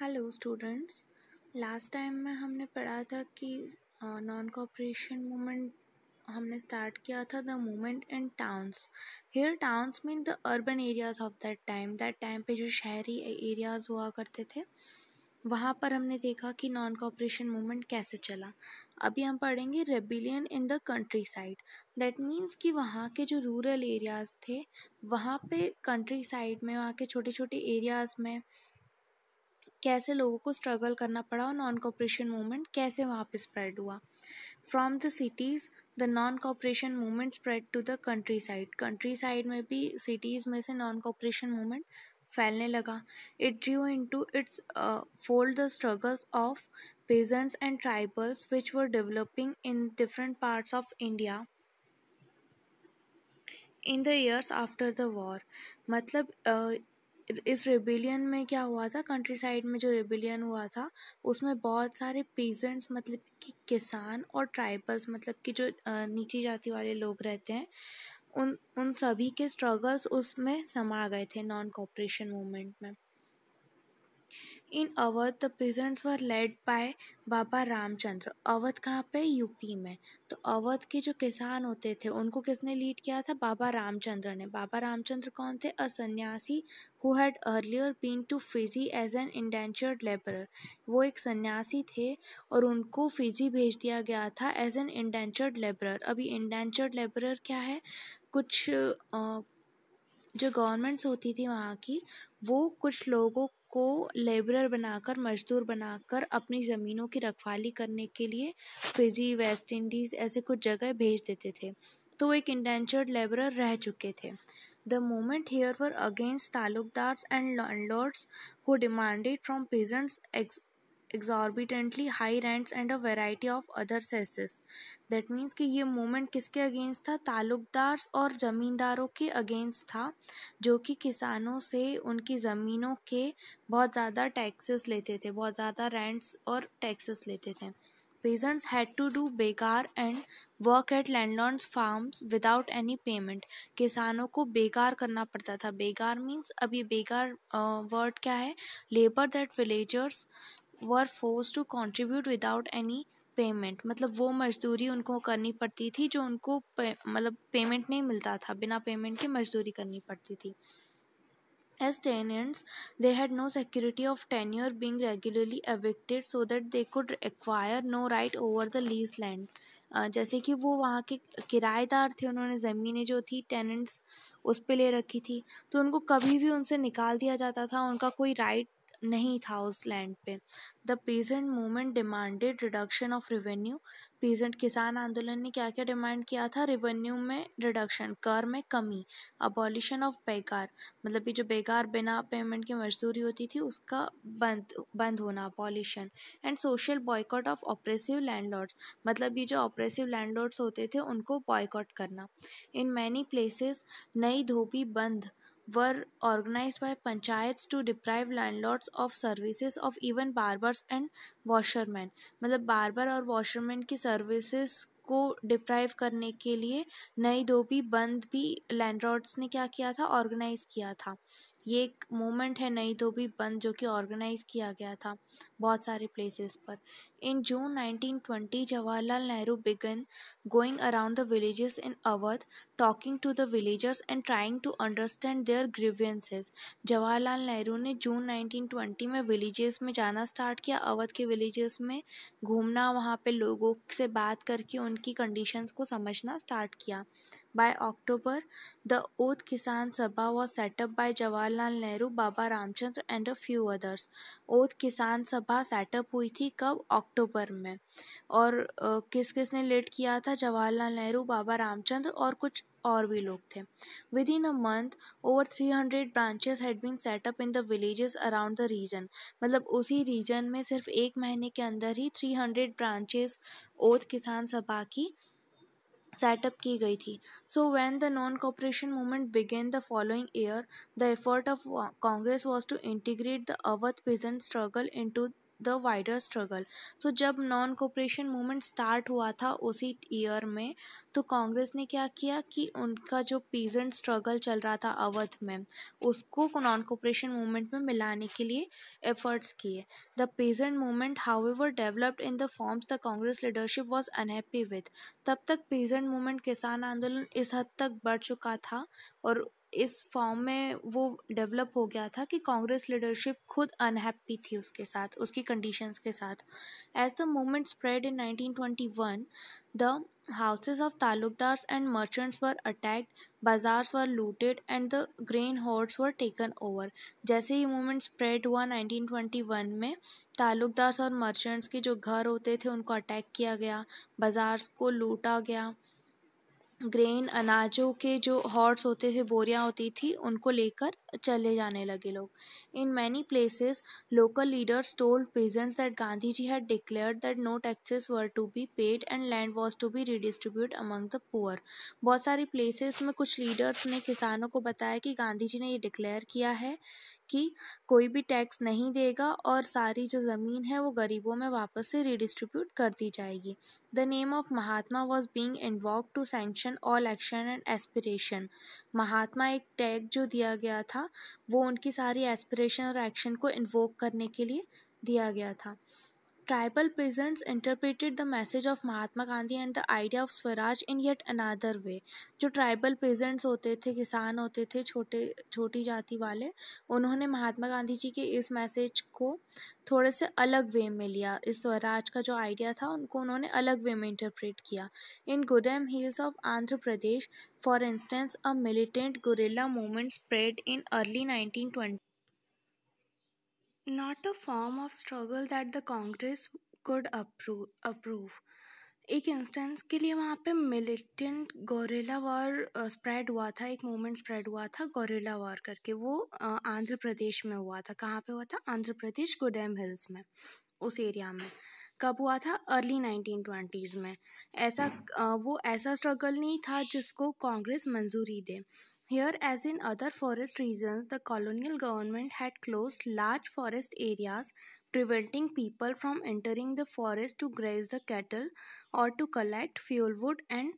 Hello students last time में हमने पढ़ा था कि नॉन कॉपरेशन मूवमेंट हमने स्टार्ट किया था the movement in towns here towns mean the urban areas of that time that time पे जो शहरी एरियाज हुआ करते थे वहाँ पर हमने देखा कि नॉन कॉपरेशन मूवमेंट कैसे चला अभी हम पढ़ेंगे rebellion in the countryside that means कि वहाँ के जो रूरल एरियाज़ थे वहाँ पे कंट्री साइड में वहाँ के छोटे छोटे एरियाज़ में कैसे लोगों को स्ट्रगल करना पड़ा और नॉन कॉपरेशन मूवमेंट कैसे वहाँ पे स्प्रेड हुआ from the cities the non cooperation movement spread to the countryside countryside में भी सिटीज़ में से नॉन कॉपरेशन मूवमेंट फैलने लगा it drew into its fold the struggles of peasants and tribals which were developing in different parts of India in the years after the war मतलब uh, इस rebellion में क्या हुआ था country countryside में जो रेबिलियन हुआ था उसमें बहुत सारे पीजेंट्स मतलब कि किसान और ट्राइबल्स मतलब कि जो नीची जाति वाले लोग रहते हैं उन उन सभी के स्ट्रगल्स उसमें समा गए थे नॉन कॉपरेशन मूवमेंट में in Awadh the peasants were led by Baba Ramchandra Awadh कहाँ पे यूपी में तो अवध के जो किसान होते थे उनको किसने लीड किया था बाबा रामचंद्र ने बाबा रामचंद्र कौन थे a sannyasi who had earlier been to Fiji as an indentured labour वो एक सन्यासी थे और उनको फिजी भेज दिया गया था एज एन इंडेंचर्ड लेबर अभी इंडेंचर्ड लेबर क्या है कुछ आ, जो गवर्नमेंट्स होती थी वहाँ की वो कुछ लोगों को लेबरर बनाकर मजदूर बनाकर अपनी ज़मीनों की रखवाली करने के लिए फिजी वेस्ट इंडीज़ ऐसे कुछ जगह भेज देते थे तो एक इंडेंचर्ड लेबरर रह चुके थे the movement here for against talukdars and landlords who demanded from peasants exorbitantly high rents and a variety of other cesses that means कि ये मूवमेंट किसके अगेंस्ट था ताल्लुकदार और ज़मींदारों के अगेंस्ट था जो कि किसानों से उनकी ज़मीनों के बहुत ज़्यादा टैक्सेस लेते थे बहुत ज़्यादा रेंट्स और टैक्सेस लेते थे peasants had to do begar and work at landlords farms without any payment किसानों को बेकार करना पड़ता था बेकार मीन्स अभी बेकार बेगार वर्ड क्या है labour that villagers were force to contribute without any payment मतलब वो मजदूरी उनको करनी पड़ती थी जो उनको पे, मतलब पेमेंट नहीं मिलता था बिना पेमेंट के मजदूरी करनी पड़ती थी as tenants, they had no security of tenure being regularly evicted so that they could acquire no right over the lease land. जैसे कि वो वहाँ के किराएदार थे उन्होंने ज़मीनें जो थी टेनेंट्स उस पर ले रखी थी तो उनको कभी भी उनसे निकाल दिया जाता था उनका कोई राइट नहीं था उस लैंड पे the peasant movement demanded reduction of revenue peasant किसान आंदोलन ने क्या क्या डिमांड किया था रेवेन्यू में रिडक्शन कर में कमी अबॉलिशन ऑफ बेकार मतलब कि जो बेकार बिना पेमेंट की मजदूरी होती थी उसका बंद बंद होना abolition and social boycott of oppressive landlords मतलब ये जो ऑपरेसिव लैंडलॉर्ड्स होते थे उनको बॉयकॉट करना इन मैनी प्लेसेस नई धोबी बंद were organized by panchayat to deprive landlords of services of even barbers and washerman मतलब बारबर और वॉशरमैन की सर्विसेज को डिप्राइव करने के लिए नई धोबी बंद भी लैंडलॉर्ड्स ने क्या किया था ऑर्गेनाइज किया था ये एक मोमेंट है नई धोबी बंद जो कि ऑर्गेनाइज किया गया था बहुत सारे प्लेसेस पर In June 1920, Jawaharlal Nehru began going around the villages in Awadh, talking to the villagers and trying to understand their grievances. Jawaharlal Nehru ने जून 1920 में विलेजेस में जाना स्टार्ट किया अवध के विलेजेस में घूमना वहाँ पे लोगों से बात करके उनकी कंडीशंस को समझना स्टार्ट किया By October, the Oath Kisan Sabha was set up by Jawaharlal Nehru, Baba Ramchandra and a few others. Oath Kisan Sabha set up हुई थी कब अक्टूबर में और किस किस ने लेट किया था जवाहरलाल नेहरू बाबा रामचंद्र और कुछ और भी लोग थे within a month over three hundred branches had been set up in the villages around the region मतलब उसी रीजन में सिर्फ एक महीने के अंदर ही थ्री हंड्रेड ब्रांचेस ओथ किसान सभा की सेटअप की गई थी so when the non cooperation movement began the following year the effort of Congress was to integrate the Awadh peasant struggle into the wider struggle तो जब नॉन कोपरेशन मूवमेंट स्टार्ट हुआ था उसी ईयर में तो कांग्रेस ने क्या किया कि उनका जो पीजेंट स्ट्रगल चल रहा था अवध में उसको नॉन कोपरेशन मूवमेंट में मिलाने के लिए एफर्ट्स किए the peasant movement however developed in the forms the Congress leadership was unhappy with तब तक पीजेंट मूवमेंट किसान आंदोलन इस हद तक बढ़ चुका था और इस फॉर्म में वो डेवलप हो गया था कि कांग्रेस लीडरशिप खुद अनहैप्पी थी उसके साथ उसकी कंडीशंस के साथ as the movement spread in 1921 the houses of talukdars and merchants were attacked bazaars were looted and the grain hoards were taken over जैसे ही मूवमेंट स्प्रेड हुआ 1921 में तालुकदार्स और मर्चेंट्स के जो घर होते थे उनको अटैक किया गया बाजार्स को लूटा गया ग्रेन अनाजों के जो हॉर्स होते थे बोरियाँ होती थी उनको लेकर चले जाने लगे लोग in many places local leaders told peasants that Gandhi ji had declared that no taxes were to be paid and land was to be redistribute among the poor बहुत सारी प्लेसेस में कुछ लीडर्स ने किसानों को बताया कि गांधी जी ने ये डिक्लेयर किया है कि कोई भी टैक्स नहीं देगा और सारी जो ज़मीन है वो गरीबों में वापस से रिडिस्ट्रीब्यूट कर दी जाएगी the name of Mahatma was being involve to sanction all action and aspiration Mahatma एक टैग जो दिया गया था वो उनकी सारी एस्पिरेशन और एक्शन को इन्वोक करने के लिए दिया गया था Tribal peasants interpreted the message of Mahatma Gandhi and the idea of Swaraj in yet another way. जो tribal peasants होते थे किसान होते थे छोटे छोटी जाति वाले उन्होंने महात्मा गांधी जी के इस मैसेज को थोड़े से अलग वे में लिया इस स्वराज का जो आइडिया था उनको उन्होंने अलग वे में इंटरप्रेट किया in Gudem hills of Andhra Pradesh for instance a militant guerrilla movement spread in early nineteen not a form of struggle that the Congress could approve एक इंस्टेंस के लिए वहाँ पे मिलिटेंट गोरेला वॉर स्प्रेड हुआ था एक मोमेंट स्प्रेड हुआ था गोरेला वॉर करके वो आंध्र प्रदेश में हुआ था कहाँ पे हुआ था आंध्र प्रदेश गुडेम हिल्स में उस एरिया में कब हुआ था अर्ली नाइनटीन ट्वेंटीज़ में ऐसा वो ऐसा स्ट्रगल नहीं था जिसको कांग्रेस मंजूरी दे Here, as in other forest regions, the colonial government had closed large forest areas, preventing people from entering the forest to graze the cattle or to collect fuel wood and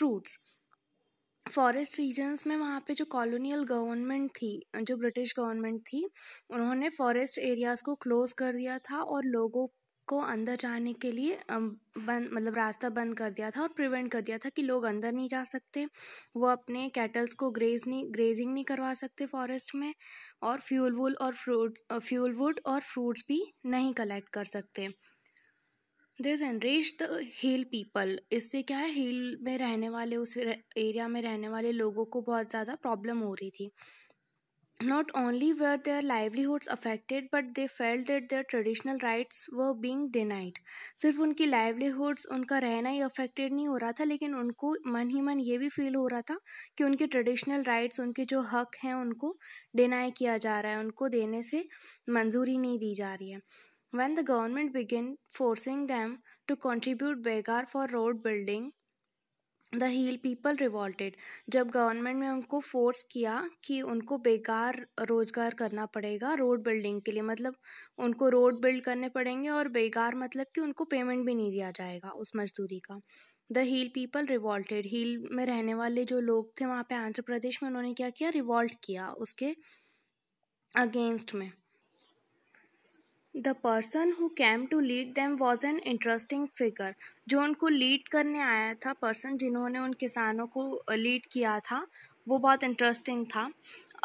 fruits. Forest regions में वहाँ पे जो colonial government थी जो British government थी उन्होंने forest areas को close कर दिया था और लोगों को अंदर जाने के लिए बंद मतलब रास्ता बंद कर दिया था और प्रिवेंट कर दिया था कि लोग अंदर नहीं जा सकते वो अपने कैटल्स को ग्रेज नहीं ग्रेजिंग नहीं करवा सकते फॉरेस्ट में और फ्यूल वुल और फ्रूट फ्यूल वुड और फ्रूट्स भी नहीं कलेक्ट कर सकते this enraged the hill people इससे क्या है हिल में रहने वाले उस एरिया में रहने वाले लोगों को बहुत ज़्यादा प्रॉब्लम हो रही थी Not only were their livelihoods affected, but they felt that their traditional rights were being denied. sirf unki livelihoods, unka rehna hi affected nahi ho raha tha lekin unko man hi man ye bhi feel ho raha tha ki unke traditional rights, unke jo हक hain unko deny kiya ja raha hai unko dene se manzoori nahi di ja rahi hai When the government began forcing them to contribute beggar for road building, the hill people revolted जब government ने उनको force किया कि उनको बेकार रोजगार करना पड़ेगा रोड बिल्डिंग के लिए मतलब उनको रोड बिल्ड करने पड़ेंगे और बेकार मतलब कि उनको पेमेंट भी नहीं दिया जाएगा उस मजदूरी का the hill people revolted hill में रहने वाले जो लोग थे वहाँ पे आंध्र प्रदेश में उन्होंने क्या किया रिवॉल्ट किया उसके अगेंस्ट में the person who came to lead them was an interesting figure जो उनको लीड करने आया था पर्सन जिन्होंने उन किसानों को लीड किया था वो बहुत इंटरेस्टिंग था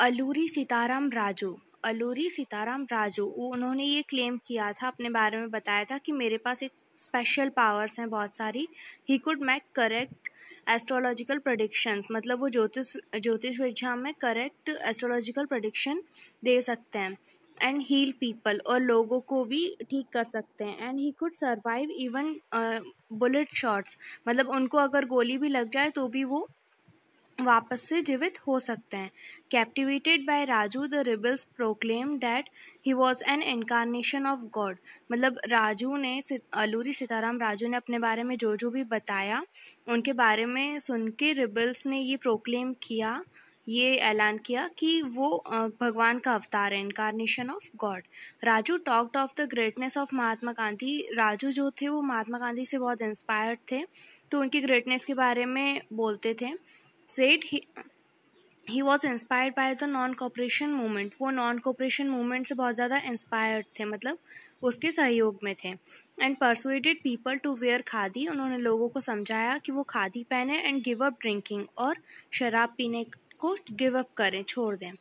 अलूरी सीताराम राजू अलूरी सीताराम राजू उन्होंने ये क्लेम किया था अपने बारे में बताया था कि मेरे पास एक स्पेशल पावर्स हैं बहुत सारी he could make correct astrological predictions मतलब वो ज्योतिष ज्योतिष विज्ञान में करेक्ट एस्ट्रोलॉजिकल प्रडिक्शन दे सकते हैं एंड हील पीपल और लोगों को भी ठीक कर सकते हैं and he could survive even bullet shots मतलब उनको अगर गोली भी लग जाए तो भी वो वापस से जीवित हो सकते हैं captivated by Raju the rebels proclaim that he was an incarnation of God मतलब राजू ने अलूरी सीताराम राजू ने अपने बारे में जो जो भी बताया उनके बारे में सुन के रिबल्स ने ये प्रोक्लेम किया ये ऐलान किया कि वो भगवान का अवतार है incarnation of God Raju talked of the greatness of Mahatma Gandhi Raju जो थे वो महात्मा गांधी से बहुत इंस्पायर्ड थे तो उनकी ग्रेटनेस के बारे में बोलते थे said he was inspired by the non cooperation movement वो नॉन कॉपरेशन मूवमेंट से बहुत ज़्यादा इंस्पायर्ड थे मतलब उसके सहयोग में थे and persuaded people to wear khadi उन्होंने लोगों को समझाया कि वो खादी पहने एंड गिव अप ड्रिंकिंग और शराब पीने को गिव अप करें छोड़ दें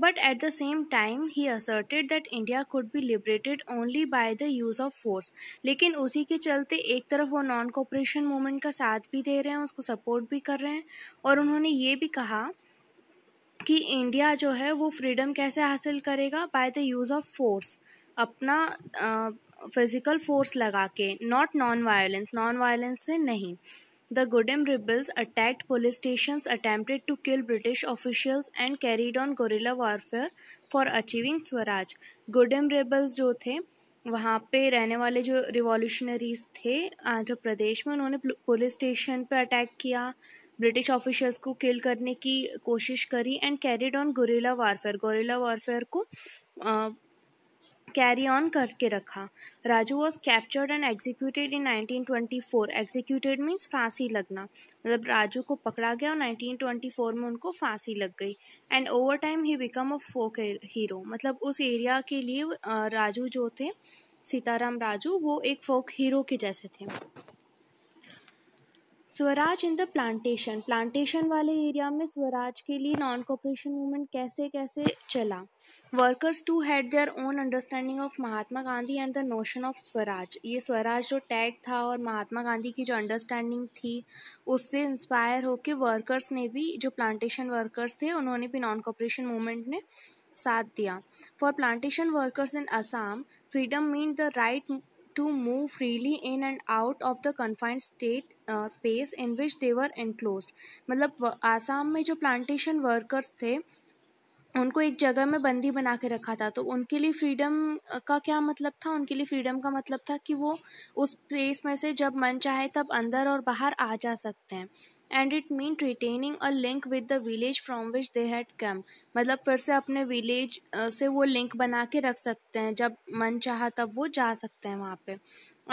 but at the same time he asserted that India could be liberated only by the use of force लेकिन उसी के चलते एक तरफ वो नॉन कॉपरेशन मूवमेंट का साथ भी दे रहे हैं उसको सपोर्ट भी कर रहे हैं और उन्होंने ये भी कहा कि इंडिया जो है वो फ्रीडम कैसे हासिल करेगा by the use of force अपना फिज़िकल फोर्स लगा के not non violence non violence से नहीं The Godem rebels attacked police stations, attempted to kill British officials and carried on guerrilla warfare for achieving Swaraj. Godem rebels जो थे वहाँ पे रहने वाले जो revolutionaries थे आंध्र प्रदेश में उन्होंने पुलिस स्टेशन पर अटैक किया ब्रिटिश ऑफिशर्स को किल करने की कोशिश करी and carried on guerrilla warfare guerrilla warfare को कैरी ऑन करके रखा Raju was captured and executed in 1924 executed means फांसी लगना मतलब राजू को पकड़ा गया और 1924 में उनको फांसी लग गई and over time he become a folk hero मतलब उस एरिया के लिए राजू जो थे सीताराम राजू वो एक फोक हीरो के जैसे थे swaraj in the plantation plantation वाले एरिया में स्वराज के लिए नॉन कॉपरेशन मूवमेंट कैसे कैसे चला workers too had their own understanding of Mahatma Gandhi and the notion of swaraj ये स्वराज जो टैग था और महात्मा गांधी की जो अंडरस्टैंडिंग थी उससे इंस्पायर होकर वर्कर्स ने भी जो प्लांटेशन वर्कर्स थे उन्होंने भी नॉन कॉपरेशन मूवमेंट ने साथ दिया for plantation workers in Assam freedom mean the right to move freely in and out of the confined state space in which they were were मतलब आसाम में जो प्लांटेशन वर्कर्स थे उनको एक जगह में बंदी बना के रखा था तो उनके लिए फ्रीडम का क्या मतलब था उनके लिए फ्रीडम का मतलब था कि वो उस प्लेस में से जब मन चाहे तब अंदर और बाहर आ जा सकते हैं and it mean retaining a link with the village from which they had come मतलब फिर से अपने विलेज से वो लिंक बना के रख सकते हैं जब मन चाह तब वो जा सकते हैं वहाँ पे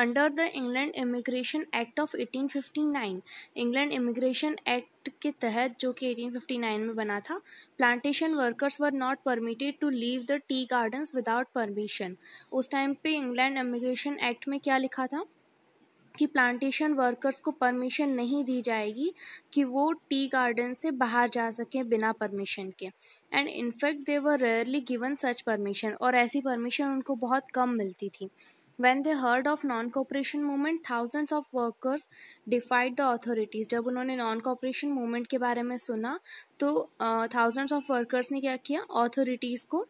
under the England immigration act of 1859 England immigration act के तहत जो कि 1859 में बना था plantation workers were not permitted to leave the tea gardens without permission उस टाइम पे इंग्लैंड इमिग्रेशन एक्ट में क्या लिखा था कि प्लांटेशन वर्कर्स को परमिशन नहीं दी जाएगी कि वो टी गार्डन से बाहर जा सकें बिना परमिशन के and in fact they were rarely given such permission और ऐसी परमिशन उनको बहुत कम मिलती थी when they heard of non cooperation movement thousands of workers defied the authorities जब उन्होंने नॉन कॉपरेशन मूवमेंट के बारे में सुना तो थाउजेंड्स ऑफ वर्कर्स ने क्या किया अथॉरिटीज़ को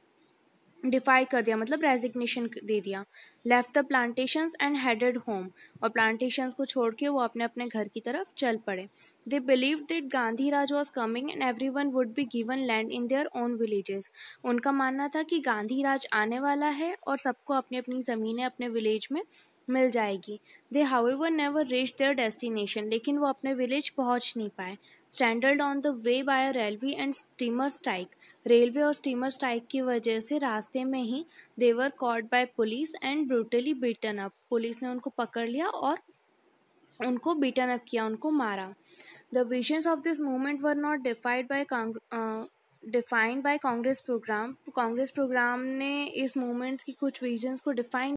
डिफाई कर दिया मतलब रेजिग्नेशन दे दिया left the plantation and headed home और प्लांटेशन को छोड़ के वो अपने अपने घर की तरफ चल पड़े they believe that Gandhi raj was coming and everyone would be given land in their own villages उनका मानना था कि गांधी राज आने वाला है और सबको अपनी अपनी ज़मीनें अपने विलेज में मिल जाएगी they however never reach their destination लेकिन वो अपने विलेज पहुंच नहीं पाए stranded on the way by railway and steamer strike railway और स्टीमर स्ट्राइक की वजह से रास्ते में ही they were caught by police and brutally beaten up police ने उनको पकड़ लिया और उनको बीटन अप किया उनको मारा the visions of this movement were not defied by defined by Congress program Congress program ने इस मूवमेंट्स की कुछ विजन्स को डिफाइन